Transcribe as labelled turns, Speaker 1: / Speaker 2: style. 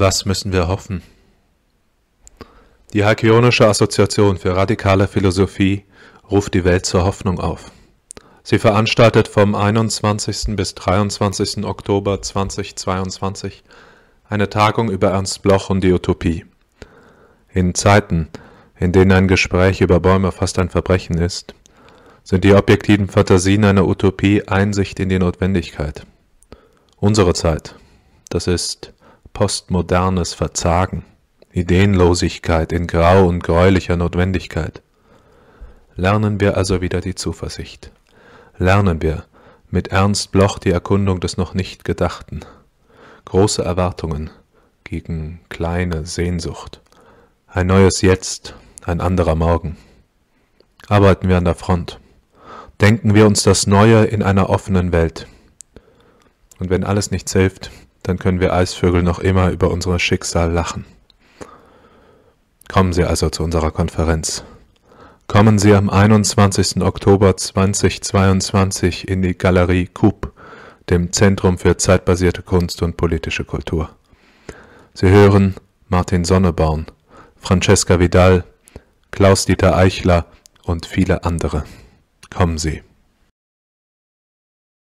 Speaker 1: Was müssen wir hoffen? Die Haikionische Assoziation für radikale Philosophie ruft die Welt zur Hoffnung auf. Sie veranstaltet vom 21. bis 23. Oktober 2022 eine Tagung über Ernst Bloch und die Utopie. In Zeiten, in denen ein Gespräch über Bäume fast ein Verbrechen ist, sind die objektiven Fantasien einer Utopie Einsicht in die Notwendigkeit. Unsere Zeit, das ist postmodernes Verzagen, Ideenlosigkeit in grau und gräulicher Notwendigkeit. Lernen wir also wieder die Zuversicht. Lernen wir mit Ernst Bloch die Erkundung des noch nicht Gedachten. Große Erwartungen gegen kleine Sehnsucht. Ein neues Jetzt, ein anderer Morgen. Arbeiten wir an der Front. Denken wir uns das Neue in einer offenen Welt. Und wenn alles nichts hilft, dann können wir Eisvögel noch immer über unser Schicksal lachen. Kommen Sie also zu unserer Konferenz. Kommen Sie am 21. Oktober 2022 in die Galerie Coop, dem Zentrum für zeitbasierte Kunst und politische Kultur. Sie hören Martin Sonneborn, Francesca Vidal, Klaus-Dieter Eichler und viele andere. Kommen Sie.